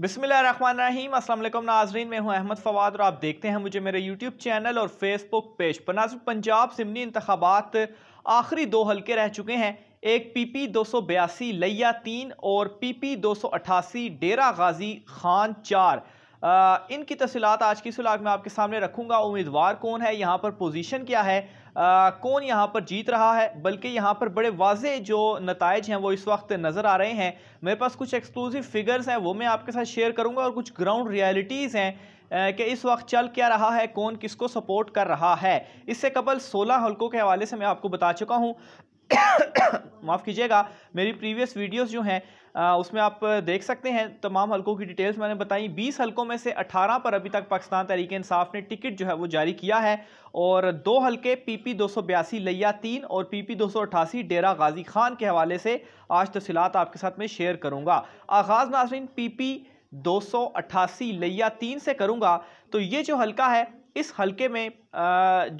बिसमीम असल नाजरीन मैं हूँ अहमद फवाद और आप देखते हैं मुझे मेरे यूट्यूब चैनल और फेसबुक पेज पर सिर्फ पंजाब सिमनी इंतबात आखिरी दो हल्के रह चुके हैं एक पी पी दो सौ बयासी लिया तीन और पी पी दो सौ अट्ठासी डेरा गाजी खान चार आ, इनकी तफसीत आज की सुलाग में आपके सामने रखूँगा उम्मीदवार कौन है यहाँ पर पोजीशन क्या है आ, कौन यहाँ पर जीत रहा है बल्कि यहाँ पर बड़े वाजे जो नतज हैं वो इस वक्त नज़र आ रहे हैं मेरे पास कुछ एक्सक्लूसिव फिगर्स हैं वो मैं आपके साथ शेयर करूँगा और कुछ ग्राउंड रियलिटीज़ हैं कि इस वक्त चल क्या रहा है कौन किसको सपोर्ट कर रहा है इससे कबल सोलह हलकों के हवाले से मैं आपको बता चुका हूँ माफ़ कीजिएगा मेरी प्रीवियस वीडियोस जो हैं उसमें आप देख सकते हैं तमाम हलकों की डिटेल्स मैंने बताई 20 हलकों में से 18 पर अभी तक पाकिस्तान तहरीक इंसाफ ने टिकट जो है वो जारी किया है और दो हलके पीपी दो सौ बयासी लिया तीन और पीपी दो सौ अठासी डेरा गाजी खान के हवाले से आज तफसीत आपके साथ में शेयर करूँगा आगाज़ नाजरीन पी पी दो सौ अट्ठासी लिया तीन से करूँगा तो ये जो हल्का है इस हलके में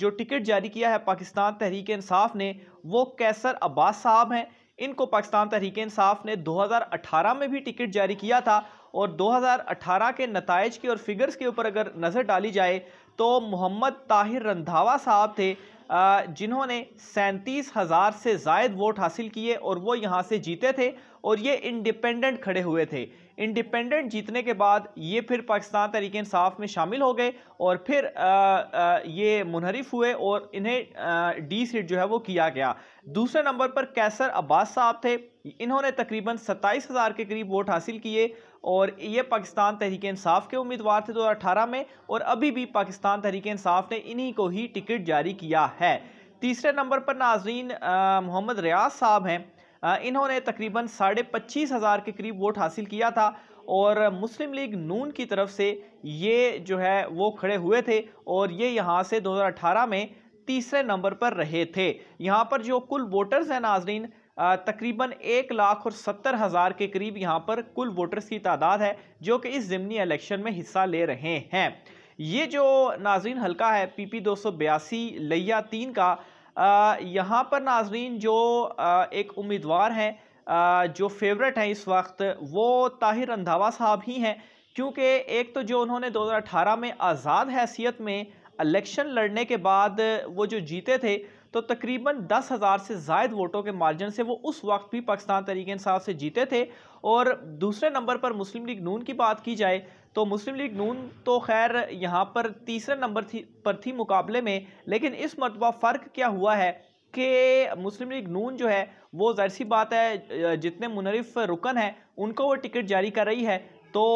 जो टिकट जारी किया है पाकिस्तान तहरीक इंसाफ ने वो कैसर अब्बास साहब हैं इनको पाकिस्तान तहरीक इंसाफ ने 2018 में भी टिकट जारी किया था और 2018 के नतज की और फिगर्स के ऊपर अगर नज़र डाली जाए तो मोहम्मद ताहिर रंधावा साहब थे जिन्होंने सैंतीस हज़ार से जायद वोट हासिल किए और वो यहाँ से जीते थे और ये इंडिपेंडेंट खड़े हुए थे इंडिपेंडेंट जीतने के बाद ये फिर पाकिस्तान तहरीक इंसाफ में शामिल हो गए और फिर आ, आ, ये मुनहरफ हुए और इन्हें डी सीट जो है वो किया गया दूसरे नंबर पर कैसर अब्बास साहब थे इन्होंने तकरीबन सत्ताईस हज़ार के करीब वोट हासिल किए और ये पाकिस्तान तहरीक इंसाफ के उम्मीदवार थे अठारह में और अभी भी पाकिस्तान तहरीक इंसाफ ने इन्हीं को ही टिकट जारी किया है तीसरे नंबर पर नाजरीन मोहम्मद रियाज साहब हैं इन्होंने तकरीबन साढ़े पच्चीस हज़ार के करीब वोट हासिल किया था और मुस्लिम लीग नून की तरफ से ये जो है वो खड़े हुए थे और ये यहाँ से 2018 में तीसरे नंबर पर रहे थे यहाँ पर जो कुल वोटर्स हैं नाजरीन तकरीबन एक लाख और सत्तर हज़ार के करीब यहाँ पर कुल वोटर्स की तादाद है जो कि इस ज़मनी इलेक्शन में हिस्सा ले रहे हैं ये जो नाजरीन हल्का है पी पी दो सौ बयासी लिया तीन का यहाँ पर नाजरीन जो आ, एक उम्मीदवार हैं जो फेवरेट हैं इस वक्त वो ताहिर रंधावा साहब ही हैं क्योंकि एक तो जो उन्होंने दो हज़ार अठारह में आज़ाद हैसियत में इलेक्शन लड़ने के बाद वो जो जीते थे तो तकरीबन दस हज़ार से जायद वोटों के मार्जिन से वो उस वक्त भी पाकिस्तान तरीके इंसाफ से जीते थे और दूसरे नंबर पर मुस्लिम लीग नून की बात की जाए तो मुस्लिम लीग नून तो खैर यहाँ पर तीसरे नंबर थी पर थी मुकाबले में लेकिन इस मरतबा फ़र्क क्या हुआ है कि मुस्लिम लीग नून जो है वो जाहिर सी बात है जितने मुनरफ रुकन हैं उनको वो टिकट जारी कर रही है तो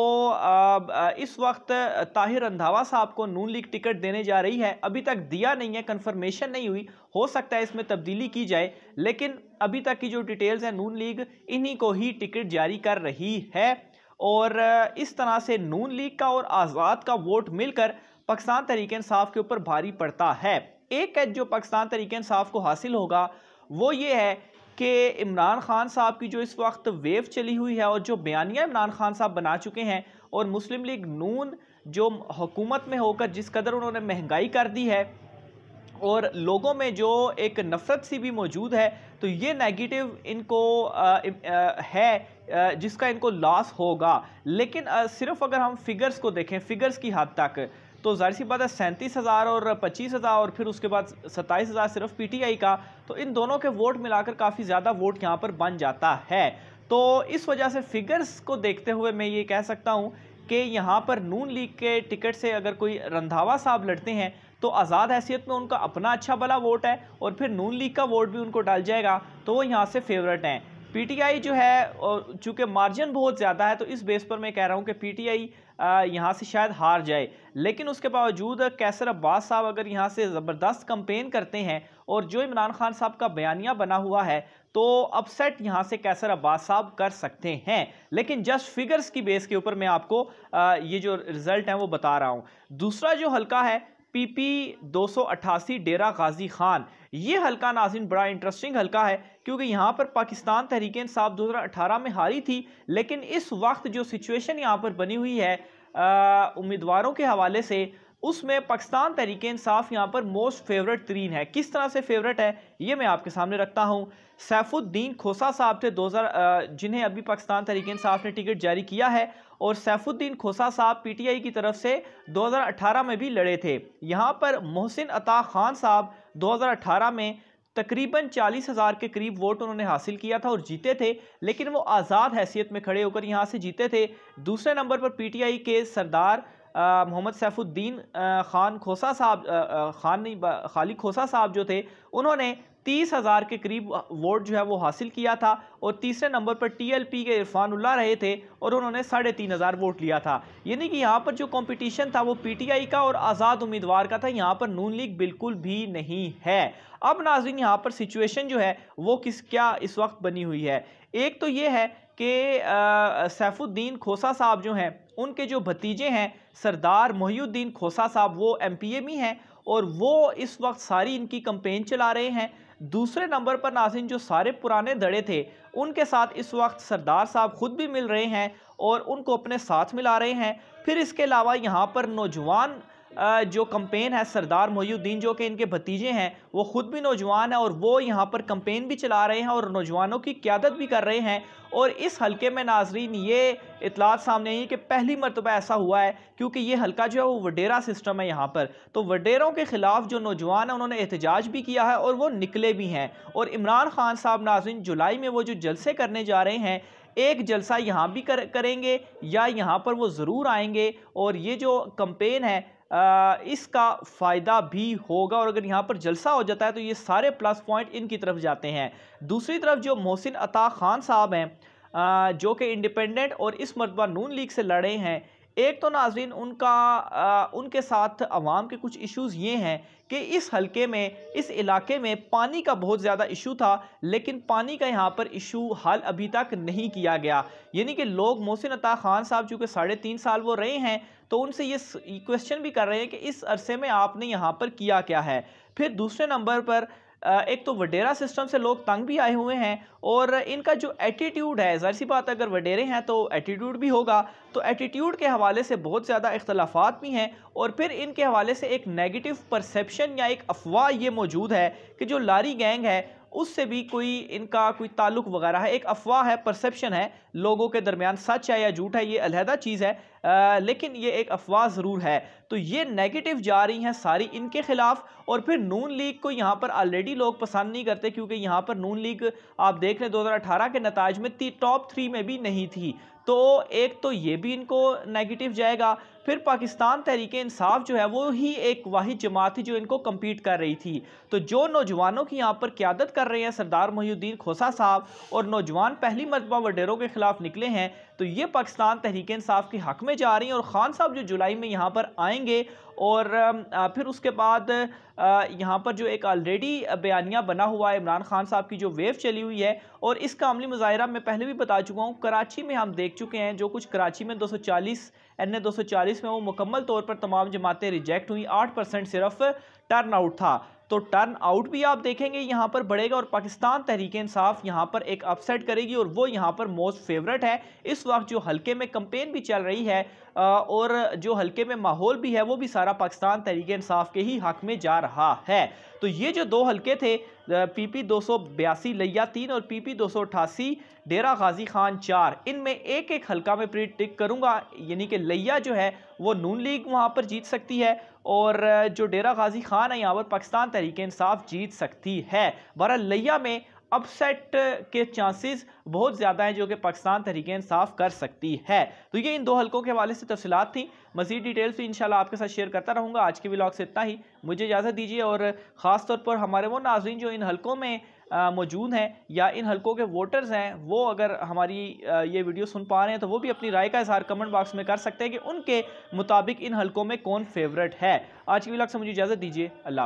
इस वक्त ताहिर रंधावा साहब को नून लीग टिकट देने जा रही है अभी तक दिया नहीं है कंफर्मेशन नहीं हुई हो सकता है इसमें तब्दीली की जाए लेकिन अभी तक की जो डिटेल्स हैं नून लीग इन्हीं को ही टिकट जारी कर रही है और इस तरह से नून लीग का और आज़ाद का वोट मिलकर पाकिस्तान तरीके इंसाफ के ऊपर भारी पड़ता है एक एज जो पाकिस्तान तरीके इंसाफ को हासिल होगा वो ये है कि इमरान खान साहब की जो इस वक्त वेव चली हुई है और जो बयानिया इमरान खान साहब बना चुके हैं और मुस्लिम लीग नून जो हुकूमत में होकर जिस कदर उन्होंने महंगाई कर दी है और लोगों में जो एक नफ़रत सी भी मौजूद है तो ये नेगेटिव इनको आ, आ, है जिसका इनको लॉस होगा लेकिन आ, सिर्फ अगर हम फिगर्स को देखें फिगर्स की हद तक तो जाहिर सी बात है सैंतीस हज़ार और पच्चीस हज़ार और फिर उसके बाद सत्ताईस हज़ार सिर्फ पीटीआई का तो इन दोनों के वोट मिलाकर काफ़ी ज़्यादा वोट यहाँ पर बन जाता है तो इस वजह से फिगर्स को देखते हुए मैं ये कह सकता हूँ कि यहाँ पर नून लीग के टिकट से अगर कोई रंधावा साहब लड़ते हैं तो आज़ाद हैसियत में उनका अपना अच्छा भला वोट है और फिर नून लीग का वोट भी उनको डाल जाएगा तो वो यहाँ से फेवरेट हैं पीटीआई जो है चूँकि मार्जिन बहुत ज़्यादा है तो इस बेस पर मैं कह रहा हूँ कि पीटीआई यहाँ से शायद हार जाए लेकिन उसके बावजूद कैसर अब्बास साहब अगर यहाँ से ज़बरदस्त कंपेन करते हैं और जो इमरान खान साहब का बयानिया बना हुआ है तो अपसेट यहाँ से कैसर अब्बास साहब कर सकते हैं लेकिन जस्ट फिगर्स की बेस के ऊपर मैं आपको ये जो रिज़ल्ट है वो बता रहा हूँ दूसरा जो हल्का है पीपी 288 डेरा गाजी खान ये हलका नाजिन बड़ा इंटरेस्टिंग हलका है क्योंकि यहाँ पर पाकिस्तान तहरीक हज़ार अठारह में हारी थी लेकिन इस वक्त जो सिचुएशन यहाँ पर बनी हुई है उम्मीदवारों के हवाले से उसमें पाकिस्तान तरीके इंसाफ यहाँ पर मोस्ट फेवरेट तरीन है किस तरह से फेवरेट है ये मैं आपके सामने रखता हूँ सैफुद्दीन खोसा साहब थे 2000 जिन्हें अभी पाकिस्तान तरीके इंसाफ ने टिकट जारी किया है और सैफुद्दीन खोसा साहब पीटीआई की तरफ से 2018 में भी लड़े थे यहाँ पर मोहसिन अता खान साहब अठारह में तकरीबन चालीस हज़ार के करीब वोट उन्होंने हासिल किया था और जीते थे लेकिन वो आज़ाद हैसियत में खड़े होकर यहाँ से जीते थे दूसरे नंबर पर पीटीआई के सरदार मोहम्मद सैफुद्दीन ख़ान खोसा साहब ख़ान नहीं खाली खोसा साहब जो थे उन्होंने तीस हज़ार के करीब वोट जो है वो हासिल किया था और तीसरे नंबर पर टीएलपी के इरफान उल्ला रहे थे और उन्होंने साढ़े तीन हज़ार वोट लिया था यानी कि यहाँ पर जो कंपटीशन था वो पीटीआई का और आज़ाद उम्मीदवार का था यहाँ पर नून लीग बिल्कुल भी नहीं है अब नाजरीन यहाँ पर सिचुएशन जो है वो किस क्या इस वक्त बनी हुई है एक तो ये है कि सैफुद्दीन खोसा साहब जो हैं उनके जो भतीजे हैं सरदार मोहिउद्दीन खोसा साहब वो एम पी ए भी हैं और वो इस वक्त सारी इनकी कंपेन चला रहे हैं दूसरे नंबर पर नाजिन जो सारे पुराने धड़े थे उनके साथ इस वक्त सरदार साहब खुद भी मिल रहे हैं और उनको अपने साथ मिला रहे हैं फिर इसके अलावा यहाँ पर नौजवान जो कंपेन है सरदार मोहुद्दीन जो कि इनके भतीजे हैं वो ख़ुद भी नौजवान हैं और वो यहाँ पर कंपेन भी चला रहे हैं और नौजवानों की क्यादत भी कर रहे हैं और इस हलके में नाजरीन ये इतलात सामने आई है कि पहली मरतबा ऐसा हुआ है क्योंकि ये हलका जो है वो वडेरा सिस्टम है यहाँ पर तो वडेरों के ख़िलाफ़ जो नौजवान हैं उन्होंने एहतजाज भी किया है और वो निकले भी हैं और इमरान खान साहब नाजरन जुलाई में वो जो जलसे करने जा रहे हैं एक जलसा यहाँ भी कर, करेंगे या यहाँ पर वो ज़रूर आएंगे और ये जो कम्पेन है इसका फ़ायदा भी होगा और अगर यहाँ पर जलसा हो जाता है तो ये सारे प्लस पॉइंट इनकी तरफ जाते हैं दूसरी तरफ जो मोहसिन अता खान साहब हैं जो कि इंडिपेंडेंट और इस मरतबा नून लीग से लड़े हैं एक तो नाजरीन उनका आ, उनके साथ आवाम के कुछ इश्यूज़ ये हैं कि इस हलके में इस इलाके में पानी का बहुत ज़्यादा इशू था लेकिन पानी का यहाँ पर इशू हल अभी तक नहीं किया गया यानी कि लोग मोहसिन अता खान साहब चूँकि साढ़े तीन साल वो रहे हैं तो उनसे ये क्वेश्चन भी कर रहे हैं कि इस अरसे में आपने यहाँ पर किया क्या है फिर दूसरे नंबर पर एक तो वडेरा सिस्टम से लोग तंग भी आए हुए हैं और इनका जो एटीट्यूड है ज़ाहिर सी बात अगर वडेरे हैं तो एटीट्यूड भी होगा तो एटीट्यूड के हवाले से बहुत ज़्यादा इख्तलाफात भी हैं और फिर इनके हवाले से एक नेगेटिव परसेप्शन या एक अफवाह ये मौजूद है कि जो लारी गैंग है उससे भी कोई इनका कोई ताल्लुक वगैरह है एक अफवाह है परसेप्शन है लोगों के दरमियान सच है या झूठ है ये अलहदा चीज़ है आ, लेकिन ये एक अफवाह ज़रूर है तो ये नेगेटिव जा रही हैं सारी इनके ख़िलाफ़ और फिर नून लीग को यहाँ पर ऑलरेडी लोग पसंद नहीं करते क्योंकि यहाँ पर नून लीग आप देख रहे दो हज़ार अठारह के नतज में टॉप थ्री में भी नहीं थी तो एक तो ये भी इनको नेगेटिव जाएगा फिर पाकिस्तान तहरीक इंसाफ जो है वो ही एक वाहि जमात थी जो इनको कम्पीट कर रही थी तो जो नौजवानों की यहाँ पर क्यादत कर रहे हैं सरदार मोहुद्दीन खोसा साहब और नौजवान पहली मरतबा वडेरों के खिलाफ निकले हैं तो ये पाकिस्तान तहरीक इंसाफ के हक में जा रही हैं और ख़ान साहब जो जुलाई में यहाँ पर आएंगे और फिर उसके बाद यहाँ पर जो एक ऑलरेडी बयानिया बना हुआ है इमरान खान साहब की जो वेव चली हुई है और इसका अमली मुजाहरा मैं पहले भी बता चुका हूँ कराची में हम देख चुके हैं जो कुछ कराची में 240 एन ए दो में वो मुकम्मल तौर पर तमाम जमातें रिजेक्ट हुई आठ परसेंट सिर्फ टर्न आउट था तो टर्न आउट भी आप देखेंगे यहाँ पर बढ़ेगा और पाकिस्तान तहरीक इंसाफ यहाँ पर एक अपसेट करेगी और वो यहाँ पर मोस्ट फेवरेट है इस वक्त जो हल्के में कंपेन भी चल रही है और जो हल्के में माहौल भी है वो भी सारा पाकिस्तान तहरीक इंसाफ के ही हक में जा रहा है तो ये जो दो हलके थे पीपी दो सौ बयासी लैया तीन और पीपी दो सौ अठासी डेरा गाजी खान चार इनमें एक एक हलका में प्री टिक करूँगा यानी कि लैया जो है वो नून लीग वहाँ पर जीत सकती है और जो डेरा गाजी खान है यहाँ पर पाकिस्तान तहरीक इंसाफ जीत सकती है बहरहाल लैया में अपसेट के चांसेस बहुत ज़्यादा हैं जो कि पाकिस्तान तहरीक इंसाफ कर सकती है तो ये इन दो हलकों के हवाले से तफसलत थी मजीद डिटेल्स भी इनशाला आपके साथ शेयर करता रहूँगा आज के ब्लॉग से इतना ही मुझे इजाज़त दीजिए और ख़ास तौर पर हमारे वो नाजरन जो इन हल्कों में मौजूद हैं या इन हलकों के वोटर्स हैं वो अगर हमारी ये वीडियो सुन पा रहे हैं तो वो भी अपनी राय का इजहार कमेंट बॉक्स में कर सकते हैं कि उनके मुताबिक इन हल्कों में कौन फेवरेट है आज के ब्लॉग से मुझे इजाज़त दीजिए अल्लाह